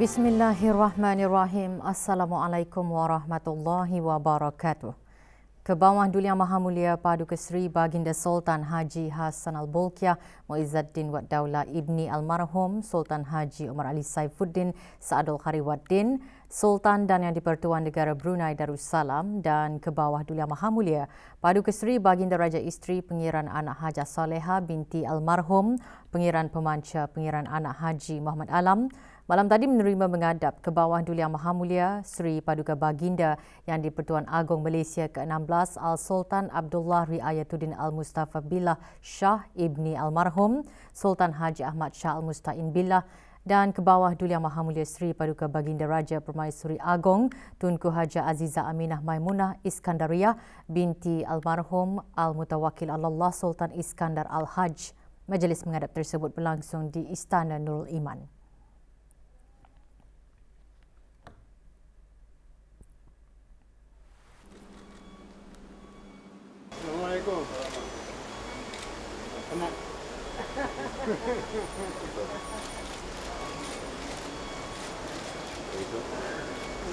Bismillahirrahmanirrahim. Assalamualaikum warahmatullahi wabarakatuh. Kebawah bawah Dulia Maha Mulia Paduka Seri Baginda Sultan Haji Hassan al Bolkiah Muizzaddin Wad Daulah Ibni Almarhum Sultan Haji Umar Ali Saifuddin Saadul Khariwaddin Sultan dan Yang Dipertuan Negara Brunei Darussalam dan kebawah bawah Dulia Maha Mulia Paduka Seri Baginda Raja Isteri Pengiran Anak Haja Saleha binti Almarhum Pengiran Pemanca Pengiran Anak Haji Muhammad Alam malam tadi menerima mengadap ke bawah Duli Yang Maha Mulia Sri Paduka Baginda yang di Pertuan Agong Malaysia ke-16 Al Sultan Abdullah Riayatuddin Al Mustafa Billah Shah Ibni Almarhum Sultan Haji Ahmad Shah Al Mustain Billah dan ke bawah Duli Yang Maha Mulia Sri Paduka Baginda Raja Permaisuri Agong Tunku Haji Aziza Aminah Maimunah Iskandariah binti almarhum Al Mutawakil Allah Sultan Iskandar Al Haj Majlis mengadap tersebut berlangsung di Istana Nurul Iman.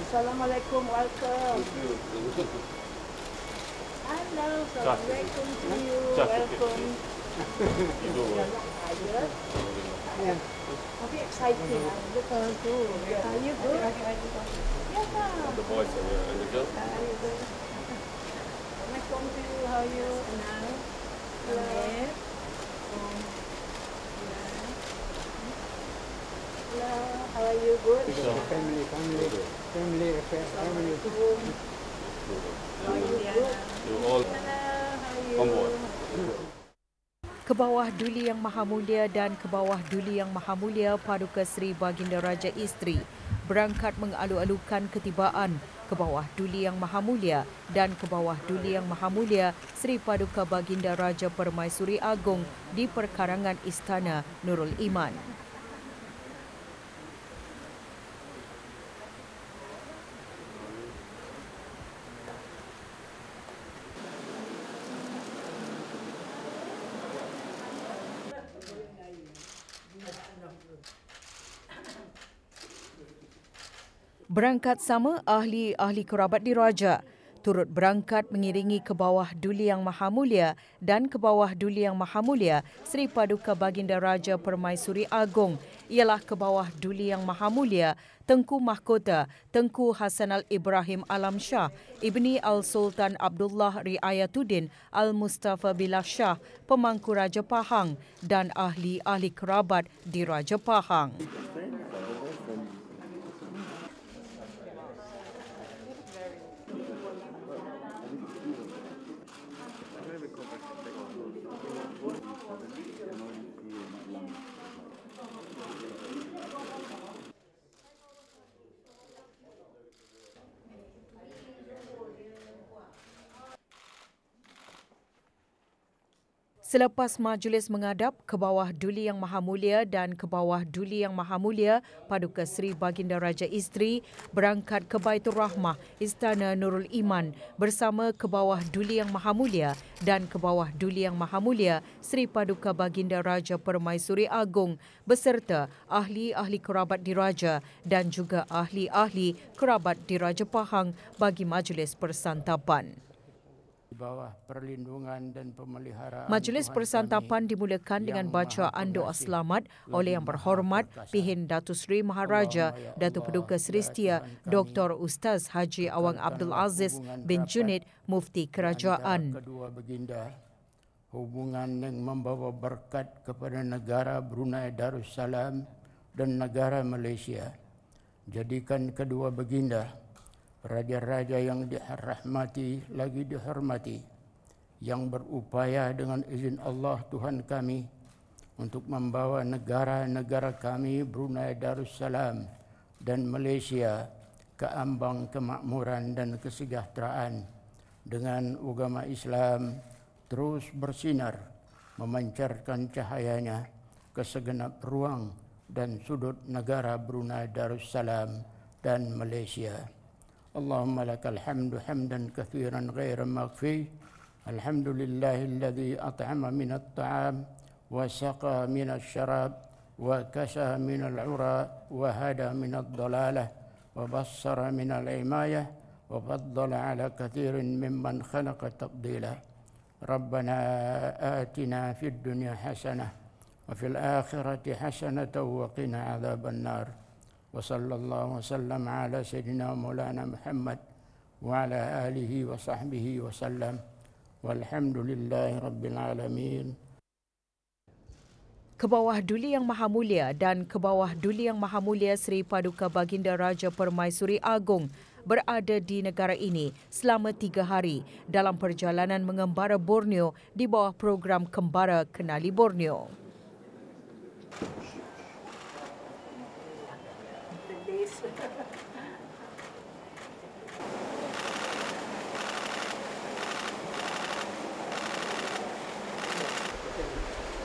Assalamualaikum, welcome. Hello, Assalamualaikum to you, welcome. you do well. Yeah. Very exciting. I Are you good? Yes, sir. The boys are here. And the girls? How are you good? Welcome to you. How are you? now? Hello. Hello. How are you? Good? Family, family. Kebawah Duli Yang Maha Mulia dan Kebawah Duli Yang Maha Mulia Paduka Seri Baginda Raja Isteri berangkat mengalu-alukan ketibaan Kebawah Duli Yang Maha Mulia dan Kebawah Duli Yang Maha Mulia Seri Paduka Baginda Raja Permaisuri Agong di perkarangan Istana Nurul Iman. Berangkat sama ahli-ahli kerabat diraja turut berangkat mengiringi ke bawah Duli Yang Maha Mulia dan ke bawah Duli Yang Maha Mulia Sri Paduka Baginda Raja Permaisuri Agong ialah ke bawah Duli Yang Maha Mulia Tengku Mahkota Tengku Al Ibrahim Alam Shah Ibni Al Sultan Abdullah Riayatuddin Al Mustafa Billah Shah Pemangku Raja Pahang dan ahli-ahli kerabat di Raja Pahang. Selepas majlis mengadap ke bawah Duli Yang Maha Mulia dan ke bawah Duli Yang Maha Mulia, Paduka Seri Baginda Raja Isteri berangkat ke Baitul Rahmah, Istana Nurul Iman bersama ke bawah Duli Yang Maha Mulia dan ke bawah Duli Yang Maha Mulia, Seri Paduka Baginda Raja Permaisuri Agong beserta ahli-ahli kerabat diraja dan juga ahli-ahli kerabat diraja Pahang bagi majlis persantapan bawah perlindungan dan pemeliharaan Majlis Persantapan dimulakan dengan bacaan doa selamat oleh yang berhormat Pihin Datu Sri Maharaja ya Datu Peduka Seri ya Setia Dr. Ustaz Haji Awang Abdul Aziz bin Junid Mufti Kerajaan Kedua Beginda hubungan yang membawa berkat kepada negara Brunei Darussalam dan negara Malaysia jadikan kedua beginda raja-raja yang dirahmati lagi dihormati yang berupaya dengan izin Allah Tuhan kami untuk membawa negara-negara kami Brunei Darussalam dan Malaysia ke ambang kemakmuran dan kesejahteraan dengan agama Islam terus bersinar memancarkan cahayanya ke segenap ruang dan sudut negara Brunei Darussalam dan Malaysia. اللهم لك الحمد حمدا كثيرا غير مغفي الحمد لله الذي أطعم من الطعام وسقى من الشراب وكسى من العرى وهدى من الضلالة وبصر من العماية وفضل على كثير ممن خلق تفضيلا ربنا آتنا في الدنيا حسنة وفي الآخرة حسنة وقنا عذاب النار وصلى الله وسلم على سيدنا مولانا محمد وعلى آله وصحبه وسلم والحمد لله رب العالمين Kebawah Duli Yang Maha Mulia dan Kebawah Duli Yang Maha Mulia Seri Paduka Baginda Raja Permaisuri Agong berada di negara ini selama tiga hari dalam perjalanan mengembara Borneo di bawah program Kembara Kenali Borneo. Thank you.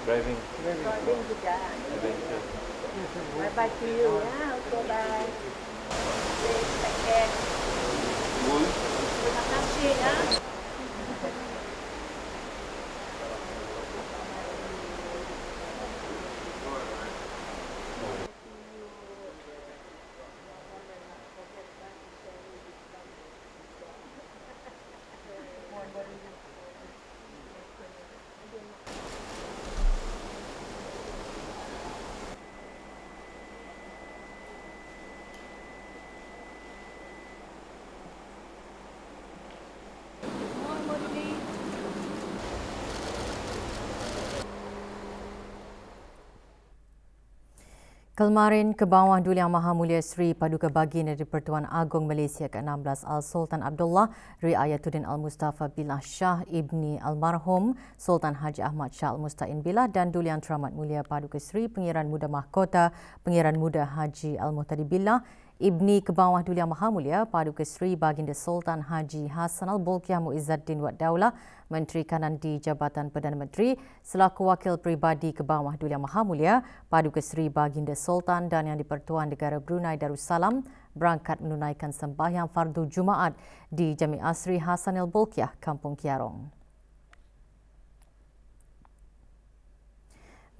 Driving. Driving. Driving juga. Driving juga. Barbecue ya, coba. Terima kasih ya. Kelmarin ke bawah Duli Yang Maha Mulia Sri Paduka Baginda di Pertuan Agong Malaysia ke-16 Al-Sultan Abdullah Riayatuddin Al-Mustafa Billah Shah Ibni Almarhum Sultan Haji Ahmad Shah Al-Musta'in Billah dan Duli Yang Teramat Mulia Paduka Sri Pengiran Muda Mahkota Pengiran Muda Haji Al-Muhtadi Billah Ibni ke bawah Duli Yang Maha Mulia Paduka Sri Baginda Sultan Haji Hassan Al-Bulkiah Muizzaddin Wad Daulah Menteri Kanan di Jabatan Perdana Menteri selaku wakil peribadi ke bawah Duli Yang Maha Mulia, Paduka Seri Baginda Sultan dan Yang Dipertuan Negara Brunei Darussalam berangkat menunaikan sembahyang fardu Jumaat di Jami Asri Hasanil Bolkiah, Kampung Kiarong.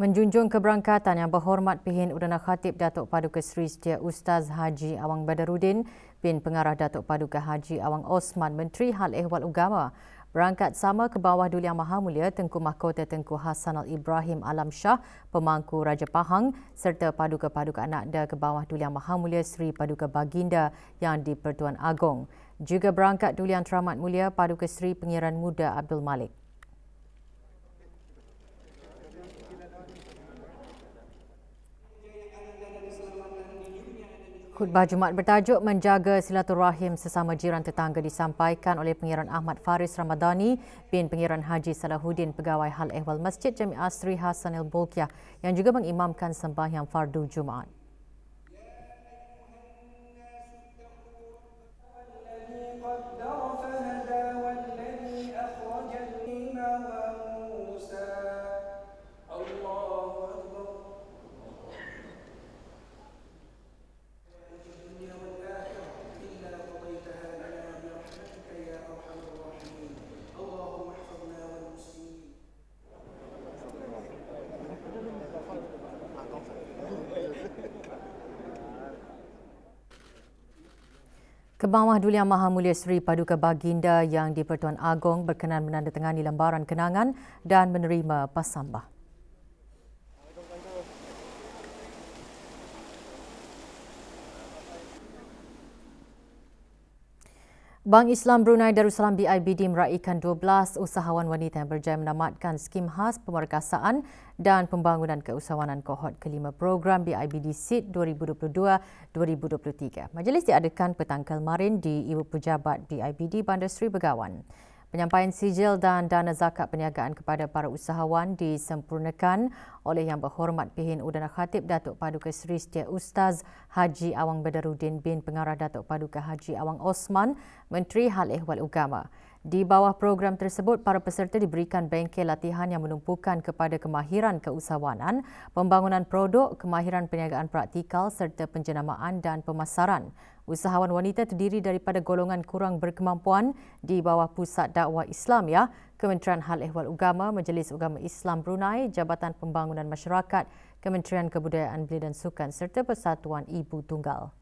Menjunjung keberangkatan yang berhormat Pihin Udana Khatib Datuk Paduka Seri Setia Ustaz Haji Awang Badarudin bin Pengarah Datuk Paduka Haji Awang Osman Menteri Hal Ehwal Ugama Berangkat sama ke bawah Duli Yang Maha Mulia Tengku Mahkota Tengku Hassan Al Ibrahim Alam Shah, Pemangku Raja Pahang serta Paduka Paduka Anak Ananda ke bawah Duli Yang Maha Mulia Sri Paduka Baginda yang di Pertuan Agong. Juga berangkat Duli Yang Teramat Mulia Paduka Sri Pengiran Muda Abdul Malik. Khutbah Jumaat bertajuk Menjaga Silaturahim Sesama Jiran Tetangga disampaikan oleh Pengiran Ahmad Faris Ramadhani bin Pengiran Haji Salahuddin Pegawai Hal Ehwal Masjid Jami Asri Hassanil Bulkiah yang juga mengimamkan sembahyang Fardu Jumaat. Bawah yang Maha Mulia Seri Paduka Baginda yang di Pertuan Agong berkenan menandatangani lembaran kenangan dan menerima pasambah. Bank Islam Brunei Darussalam BIBD meraihkan 12 usahawan wanita yang berjaya menamatkan skim khas pemerkasaan dan pembangunan keusahawanan kohort kelima program BIBD SID 2022-2023. Majlis diadakan petang kemarin di Ibu Pejabat BIBD Bandar Seri Begawan. Penyampaian sijil dan dana zakat perniagaan kepada para usahawan disempurnakan oleh Yang Berhormat Pihin Udana Khatib Datuk Paduka Seri Setia Ustaz Haji Awang Bedarudin bin Pengarah Datuk Paduka Haji Awang Osman, Menteri Hal Ehwal Ugama. Di bawah program tersebut, para peserta diberikan bengkel latihan yang menumpukan kepada kemahiran keusahawanan, pembangunan produk, kemahiran perniagaan praktikal serta penjenamaan dan pemasaran usahawan wanita terdiri daripada golongan kurang berkemampuan di bawah Pusat Dakwah Islam ya, Kementerian Hal Ehwal Ugama, Majlis Ugama Islam Brunei, Jabatan Pembangunan Masyarakat, Kementerian Kebudayaan Belia dan Sukan serta Persatuan Ibu Tunggal.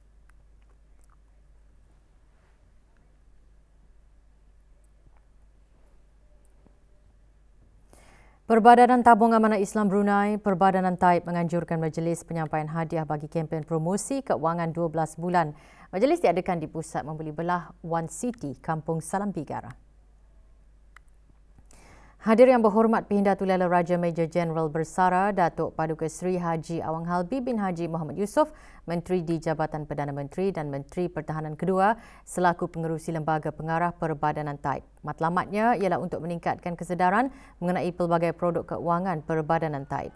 Perbadanan Tabung Amanah Islam Brunei, Perbadanan Taib menganjurkan majlis penyampaian hadiah bagi kempen promosi keuangan 12 bulan. Majlis diadakan di Pusat Membeli Belah One City, Kampung Salam Bigara. Hadir yang berhormat Pindah Tulala Raja Major General Bersara Datuk Paduka Seri Haji Awang Halbi bin Haji Muhammad Yusof, Menteri di Jabatan Perdana Menteri dan Menteri Pertahanan Kedua selaku pengerusi Lembaga Pengarah Perbadanan Taib. Matlamatnya ialah untuk meningkatkan kesedaran mengenai pelbagai produk keuangan Perbadanan Taib.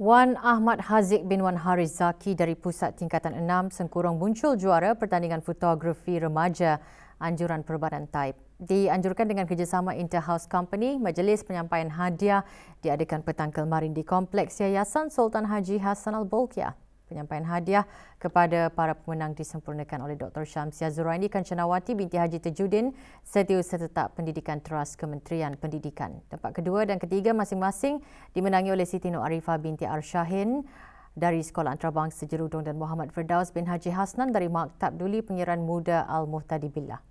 Wan Ahmad Haziq bin Wan Haris Zaki dari Pusat Tingkatan 6 Sengkurong Buncul juara pertandingan fotografi remaja Anjuran Perubatan Taib. Dianjurkan dengan kerjasama Interhouse Company, majlis penyampaian hadiah diadakan petang kemarin di Kompleks Yayasan Sultan Haji Hassan Al-Bolkiah penyampaian hadiah kepada para pemenang disempurnakan oleh Dr. Syamsia Zuraini Kanchanawati binti Haji Tejudin Setiu Tetap Pendidikan Teras Kementerian Pendidikan. Tempat kedua dan ketiga masing-masing dimenangi oleh Siti Nur Arifah binti Arshahin dari Sekolah Antarabangsa Jerudong dan Muhammad Firdaus bin Haji Hasnan dari Maktab Duli Pengiran Muda Al-Muhtadi Billah.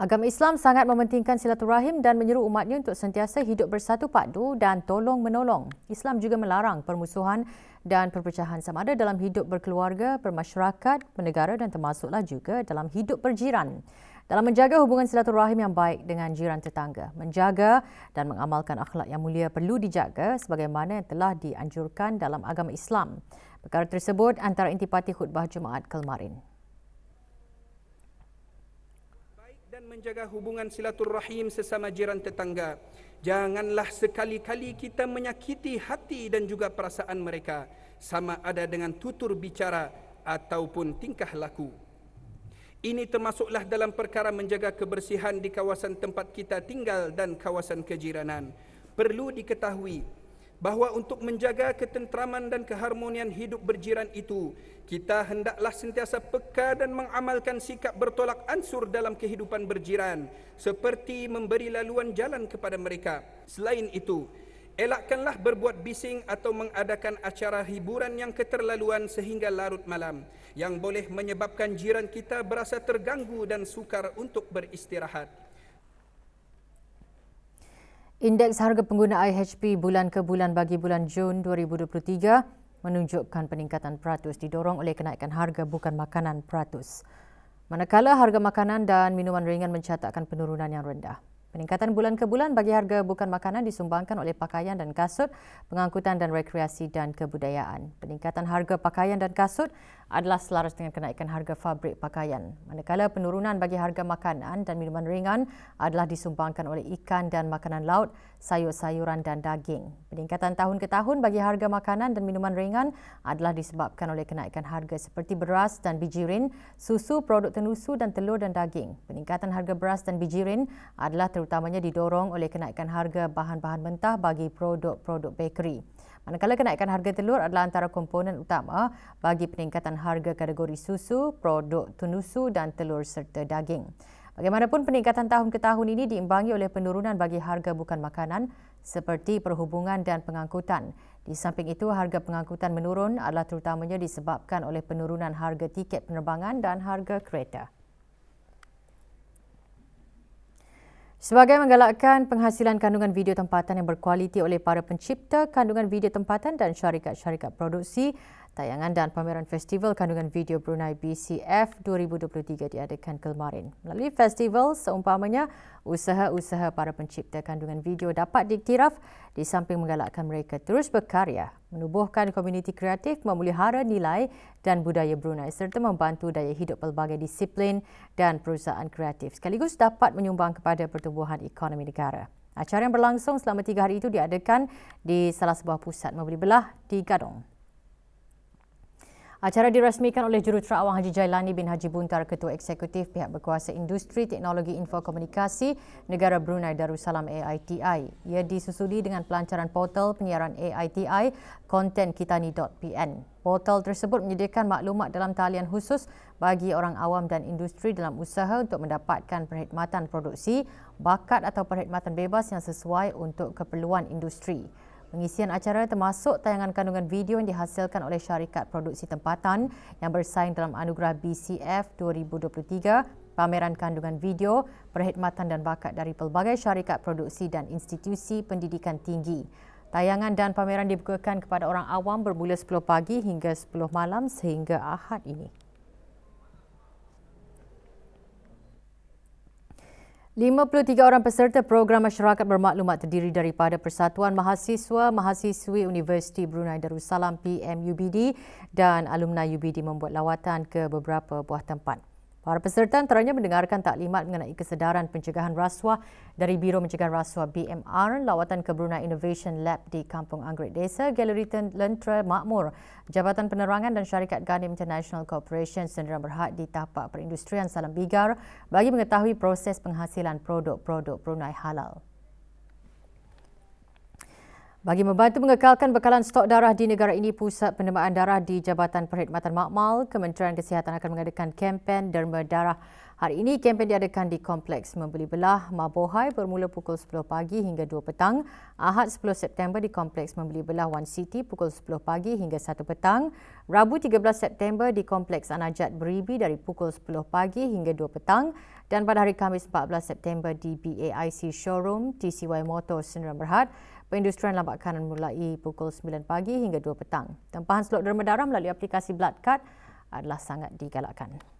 Agama Islam sangat mementingkan silaturahim dan menyeru umatnya untuk sentiasa hidup bersatu padu dan tolong menolong. Islam juga melarang permusuhan dan perpecahan sama ada dalam hidup berkeluarga, bermasyarakat, bernegara dan termasuklah juga dalam hidup berjiran. Dalam menjaga hubungan silaturahim yang baik dengan jiran tetangga, menjaga dan mengamalkan akhlak yang mulia perlu dijaga sebagaimana yang telah dianjurkan dalam agama Islam. Perkara tersebut antara intipati khutbah Jumaat kemarin. dan menjaga hubungan silaturrahim sesama jiran tetangga. Janganlah sekali-kali kita menyakiti hati dan juga perasaan mereka sama ada dengan tutur bicara ataupun tingkah laku. Ini termasuklah dalam perkara menjaga kebersihan di kawasan tempat kita tinggal dan kawasan kejiranan. Perlu diketahui bahawa untuk menjaga ketenteraman dan keharmonian hidup berjiran itu, kita hendaklah sentiasa peka dan mengamalkan sikap bertolak ansur dalam kehidupan berjiran, seperti memberi laluan jalan kepada mereka. Selain itu, elakkanlah berbuat bising atau mengadakan acara hiburan yang keterlaluan sehingga larut malam, yang boleh menyebabkan jiran kita berasa terganggu dan sukar untuk beristirahat. Indeks harga pengguna IHP bulan ke bulan bagi bulan Jun 2023 menunjukkan peningkatan peratus didorong oleh kenaikan harga bukan makanan peratus. Manakala harga makanan dan minuman ringan mencatatkan penurunan yang rendah. Peningkatan bulan ke bulan bagi harga bukan makanan disumbangkan oleh pakaian dan kasut, pengangkutan dan rekreasi dan kebudayaan. Peningkatan harga pakaian dan kasut adalah selaras dengan kenaikan harga fabrik pakaian. Manakala penurunan bagi harga makanan dan minuman ringan adalah disumbangkan oleh ikan dan makanan laut, sayur-sayuran dan daging. Peningkatan tahun ke tahun bagi harga makanan dan minuman ringan adalah disebabkan oleh kenaikan harga seperti beras dan bijirin, susu, produk tenusu dan telur dan daging. Peningkatan harga beras dan bijirin adalah terutamanya didorong oleh kenaikan harga bahan-bahan mentah bagi produk-produk bakery. Manakala kenaikan harga telur adalah antara komponen utama bagi peningkatan harga kategori susu, produk tunusu dan telur serta daging. Bagaimanapun peningkatan tahun ke tahun ini diimbangi oleh penurunan bagi harga bukan makanan seperti perhubungan dan pengangkutan. Di samping itu, harga pengangkutan menurun adalah terutamanya disebabkan oleh penurunan harga tiket penerbangan dan harga kereta. Sebagai menggalakkan penghasilan kandungan video tempatan yang berkualiti oleh para pencipta kandungan video tempatan dan syarikat-syarikat produksi, tayangan dan pameran festival kandungan video Brunei BCF 2023 diadakan kemarin. Melalui festival seumpamanya usaha-usaha para pencipta kandungan video dapat diiktiraf di samping menggalakkan mereka terus berkarya, menubuhkan komuniti kreatif, memelihara nilai dan budaya Brunei serta membantu daya hidup pelbagai disiplin dan perusahaan kreatif sekaligus dapat menyumbang kepada pertumbuhan ekonomi negara. Acara yang berlangsung selama tiga hari itu diadakan di salah sebuah pusat membeli belah di Gadong. Acara dirasmikan oleh Jurutera Awang Haji Jailani bin Haji Buntar, Ketua Eksekutif Pihak Berkuasa Industri Teknologi info komunikasi Negara Brunei Darussalam AITI. Ia disusuli dengan pelancaran portal penyiaran AITI, kontenkitani.pn. Portal tersebut menyediakan maklumat dalam talian khusus bagi orang awam dan industri dalam usaha untuk mendapatkan perkhidmatan produksi, bakat atau perkhidmatan bebas yang sesuai untuk keperluan industri. Pengisian acara termasuk tayangan kandungan video yang dihasilkan oleh syarikat produksi tempatan yang bersaing dalam anugerah BCF 2023, pameran kandungan video, perkhidmatan dan bakat dari pelbagai syarikat produksi dan institusi pendidikan tinggi. Tayangan dan pameran dibukakan kepada orang awam bermula 10 pagi hingga 10 malam sehingga Ahad ini. 53 orang peserta program masyarakat bermaklumat terdiri daripada Persatuan Mahasiswa Mahasiswi Universiti Brunei Darussalam PMUBD dan alumni UBD membuat lawatan ke beberapa buah tempat. Para peserta antaranya mendengarkan taklimat mengenai kesedaran pencegahan rasuah dari Biro Pencegahan Rasuah BMR, lawatan ke Brunei Innovation Lab di Kampung Anggrek Desa, Galeri Lentera Makmur, Jabatan Penerangan dan Syarikat Ganim International Corporation Sendera Berhad di Tapak Perindustrian Salam Bigar bagi mengetahui proses penghasilan produk-produk Brunei Halal. Bagi membantu mengekalkan bekalan stok darah di negara ini, Pusat Penerimaan Darah di Jabatan Perkhidmatan Makmal, Kementerian Kesihatan akan mengadakan kempen derma darah. Hari ini kempen diadakan di Kompleks Membeli Belah Mabohai bermula pukul 10 pagi hingga 2 petang. Ahad 10 September di Kompleks Membeli Belah One City pukul 10 pagi hingga 1 petang. Rabu 13 September di Kompleks Anajat Beribi dari pukul 10 pagi hingga 2 petang. Dan pada hari Kamis 14 September di BAIC Showroom TCY Motor Sdn Bhd Perindustrian lambatkan mulai pukul 9 pagi hingga 2 petang. Tempahan slot derma darah melalui aplikasi Blood adalah sangat digalakkan.